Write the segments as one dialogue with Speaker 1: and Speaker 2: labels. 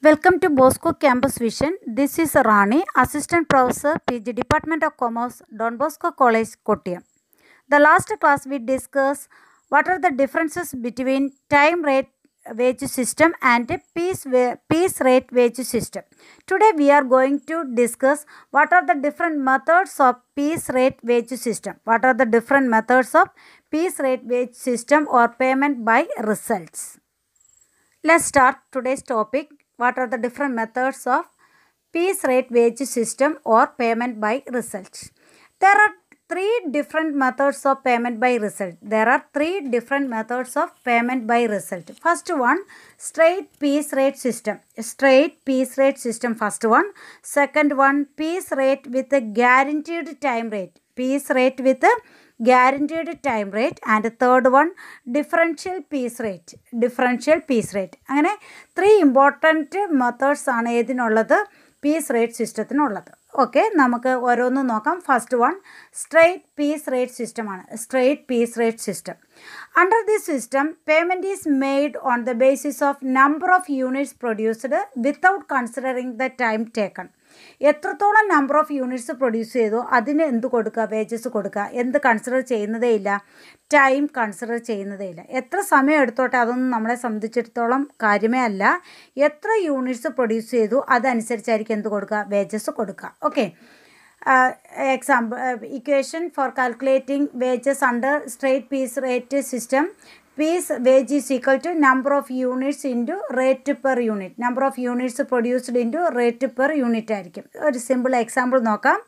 Speaker 1: Welcome to Bosco Campus Vision. This is Rani, Assistant Professor, PG Department of Commerce, Don Bosco College, Kottayam. The last class we discussed what are the differences between time rate wage system and piece, piece rate wage system. Today we are going to discuss what are the different methods of piece rate wage system. What are the different methods of piece rate wage system or payment by results. Let's start today's topic what are the different methods of piece rate wage system or payment by result. There are three different methods of payment by result. There are three different methods of payment by result. First one, straight piece rate system. Straight piece rate system, first one. Second one, piece rate with a guaranteed time rate. Piece rate with a guaranteed time rate and third one differential piece rate differential piece rate അങ്ങനെ three important methods ആണ് ഏതിനുള്ളത് piece rate സിസ്റ്റത്തിനുള്ളത് okay നമുക്ക് ഓരോന്നും നോക്കാം first one straight piece rate സിസ്റ്റമാണ് straight piece rate system under this system payment is made on the basis of number of units produced without considering the time taken എത്രത്തോളം number of units produce ചെയ്തോ അതിന് എന്ത് കൊടുക്കുക wages കൊടുക്കുക എന്ത് consider ചെയ്യുന്നതേ ഇല്ല time consider ചെയ്യുന്നതേ ഇല്ല എത്ര സമയം എടുത്തോട്ടെ അതൊന്നും നമ്മളെ സംബന്ധിച്ചിടത്തോളം കാര്യമേ അല്ല എത്ര യൂണിറ്റ്സ് പ്രൊഡ്യൂസ് ചെയ്തു അതനുസരിച്ചായിരിക്കും എന്ത് കൊടുക്കുക വേജസ് കൊടുക്കുക okay example equation for calculating wages under straight piece rate system piece wage is equal to number of units into rate per unit number of units produced into rate per unit ആയിരിക്കും ഒരു simple example നോക്കാം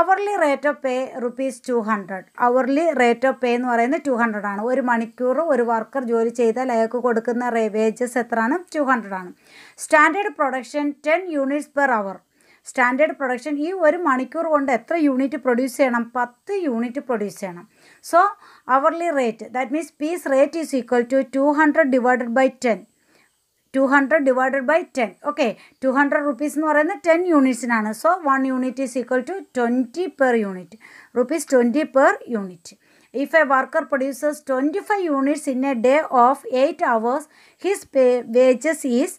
Speaker 1: hourly rate of pay rupees two hundred hourly rate of pay എന്ന് പറയുന്നത് to hundred ആണ് ഒരു മണിക്കൂർ ഒരു worker ജോലി ചെയ്താൽ അയാൾക്ക് കൊടുക്കുന്ന വേജസ് എത്രയാണ് ടു ഹൺഡ്രഡ് ആണ് standard production ten units per hour standard production ഈ ഒരു മണിക്കൂർ കൊണ്ട് എത്ര യൂണിറ്റ് പ്രൊഡ്യൂസ് ചെയ്യണം പത്ത് യൂണിറ്റ് പ്രൊഡ്യൂസ് ചെയ്യണം so hourly rate that means piece rate is equal to two hundred divided by ten two hundred divided by ten okay two hundred rupees എന്ന് പറയുന്നത് ടെൻ യൂണിറ്റ്സിനാണ് so one unit is equal to twenty per unit rupees twenty per unit if A worker produces twenty five units in a day of eight hours his pay wages is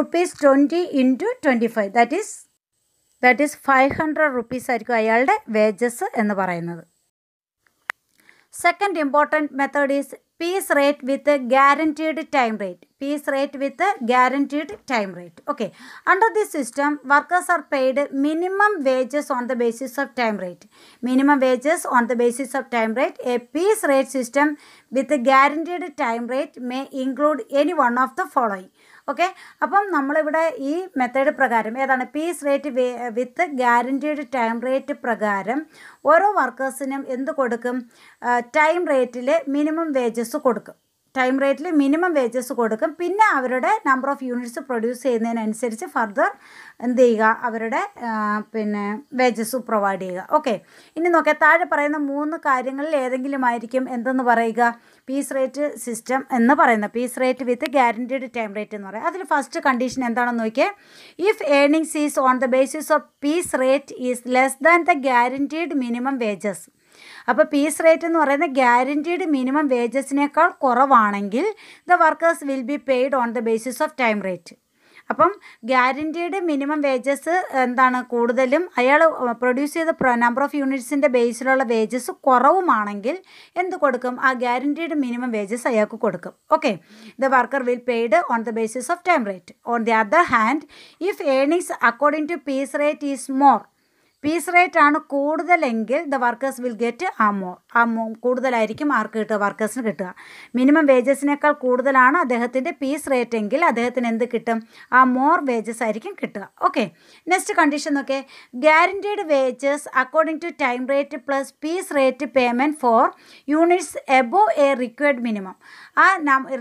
Speaker 1: rupees twenty into twenty five that is that is five hundred rupees ആയിരിക്കും അയാളുടെ wages എന്ന് പറയുന്നത് second important method is piece rate with guaranteed time rate piece rate with guaranteed time rate okay under this system workers are paid minimum wages on the basis of time rate minimum wages on the basis of time rate a piece rate system with guaranteed time rate may include any one of the following okay അപ്പം നമ്മളിവിടെ ഈ method പ്രകാരം ഏതാണ് piece rate with guaranteed time rate പ്രകാരം ഓരോ വർക്കേഴ്സിനും എന്ത് കൊടുക്കും ടൈം റേറ്റിൽ മിനിമം വേജസ് കൊടുക്കും ടൈം റേറ്റിൽ മിനിമം വേജസ് കൊടുക്കും പിന്നെ അവരുടെ നമ്പർ ഓഫ് യൂണിറ്റ്സ് പ്രൊഡ്യൂസ് ചെയ്യുന്നതിനനുസരിച്ച് ഫർദർ എന്ത് ചെയ്യുക അവരുടെ പിന്നെ വേജസ് പ്രൊവൈഡ് ചെയ്യുക ഓക്കെ ഇനി നോക്കിയാൽ താഴെ പറയുന്ന മൂന്ന് കാര്യങ്ങളിൽ ഏതെങ്കിലും ആയിരിക്കും എന്തെന്ന് പറയുക പീസ് റേറ്റ് സിസ്റ്റം എന്ന് പറയുന്നത് piece rate with guaranteed time rate എന്ന് പറയുക അതിൽ ഫസ്റ്റ് കണ്ടീഷൻ എന്താണെന്ന് നോക്കിയാൽ if earnings is on the basis of piece rate is less than the guaranteed minimum wages അപ്പോൾ പീസ് റേറ്റ് എന്ന് പറയുന്നത് ഗ്യാരൻറ്റീഡ് മിനിമം വേജസിനേക്കാൾ കുറവാണെങ്കിൽ the workers will be paid on the basis of time rate അപ്പം guaranteed minimum wages എന്താണ് കൂടുതലും അയാൾ produce ചെയ്ത നമ്പർ ഓഫ് യൂണിറ്റ്സിൻ്റെ ബേസിലുള്ള വേജസ് കുറവുമാണെങ്കിൽ എന്ത് കൊടുക്കും ആ ഗ്യാരൻറ്റീഡ് മിനിമം വേജസ് അയാൾക്ക് കൊടുക്കും okay the worker will paid on the basis of time rate on the other hand if earnings according to piece rate is more piece rate ആണ് കൂടുതലെങ്കിൽ the workers will get ah more ah മോ കൂടുതലായിരിക്കും ആർക്ക് കിട്ടുക വർക്കേഴ്സിന് കിട്ടുക minimum വേജസിനേക്കാൾ കൂടുതലാണ് അദ്ദേഹത്തിൻ്റെ piece rate എങ്കിൽ അദ്ദേഹത്തിന് എന്ത് കിട്ടും ആ മോർ വേജസ് ആയിരിക്കും കിട്ടുക ഓക്കെ നെക്സ്റ്റ് കണ്ടീഷൻ നോക്കെ guaranteed wages according to time rate plus piece rate payment for units above a required minimum ah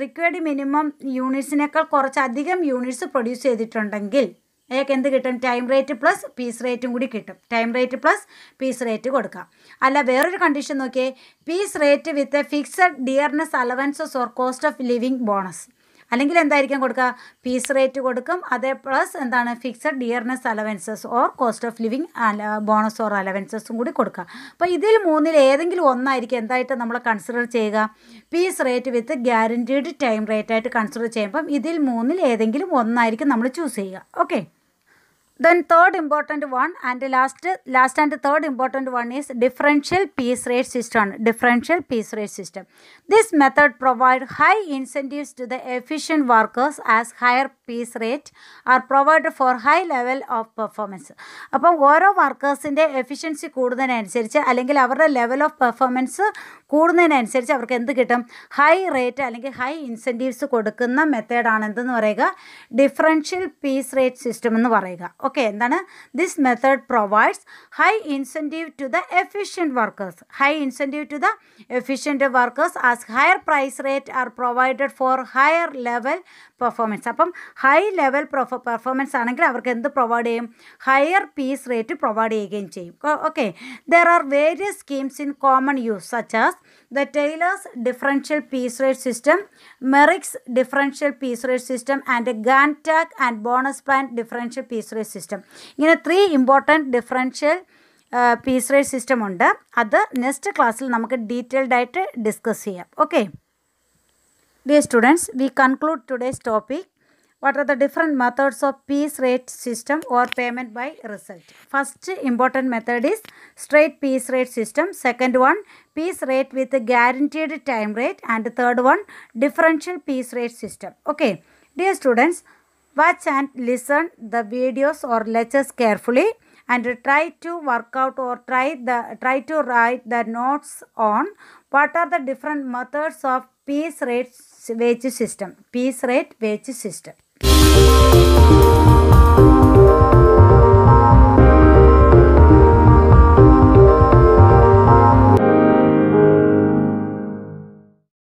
Speaker 1: required minimum യൂണിറ്റ്സിനേക്കാൾ കുറച്ചധികം യൂണിറ്റ്സ് പ്രൊഡ്യൂസ് ചെയ്തിട്ടുണ്ടെങ്കിൽ അയാൾക്ക് എന്ത് കിട്ടും ടൈം റേറ്റ് പ്ലസ് പീസ് റേറ്റും കൂടി കിട്ടും time rate plus piece rate കൊടുക്കാം അല്ല വേറൊരു കണ്ടീഷൻ നോക്കിയേ piece rate with a fixed dearness allowances or cost of living bonus അല്ലെങ്കിൽ എന്തായിരിക്കും കൊടുക്കുക പീസ് റേറ്റ് കൊടുക്കും അതേ പ്ലസ് എന്താണ് fixed dearness allowances or cost of living അല ബോണസ് ഓർ അലവൻസസും കൂടി കൊടുക്കുക അപ്പോൾ ഇതിൽ മൂന്നിൽ ഏതെങ്കിലും ഒന്നായിരിക്കും എന്തായിട്ട് നമ്മൾ കൺസിഡർ ചെയ്യുക piece rate with guaranteed time rate ആയിട്ട് കൺസിഡർ ചെയ്യുമ്പം ഇതിൽ മൂന്നിൽ ഏതെങ്കിലും ഒന്നായിരിക്കും നമ്മൾ ചൂസ് ചെയ്യുക okay then third important one and last last and third important one is differential piece rate സിസ്റ്റമാണ് differential piece rate system this method provide high incentives to the efficient workers as higher piece rate are provide for high level of performance അപ്പം ഓരോ വർക്കേഴ്സിൻ്റെ efficiency കൂടുന്നതിനനുസരിച്ച് അല്ലെങ്കിൽ അവരുടെ level of performance കൂടുന്നതിനനുസരിച്ച് അവർക്ക് എന്ത് കിട്ടും ഹൈ റേറ്റ് അല്ലെങ്കിൽ ഹൈ ഇൻസെൻറ്റീവ്സ് കൊടുക്കുന്ന മെത്തേഡാണ് എന്തെന്ന് പറയുക ഡിഫറൻഷ്യൽ പീസ് റേറ്റ് സിസ്റ്റം എന്ന് പറയുക Okay, and then this method provides high incentive to the efficient workers. High incentive to the efficient workers as higher price rate are provided for higher level performance. Upon high level performance, anangre, provide higher piece rate to provide again. Okay, there are various schemes in common use such as the Taylor's differential piece rate system, Merrick's differential piece rate system and Gantag and bonus plan differential piece rate a three important differential important differential piece rate system ഉണ്ട് അത് class, ക്ലാസ്സിൽ നമുക്ക് detailed ആയിട്ട് discuss here. Okay. dear students we conclude today's topic what are the different methods of piece rate system or payment by result first important method is straight piece rate system second one piece rate with a guaranteed time rate and third one differential piece rate system okay dear students Watch and listen the videos or lectures carefully and try to work out or try the try to write the notes on what are the different methods of piece rate wage system piece rate wage system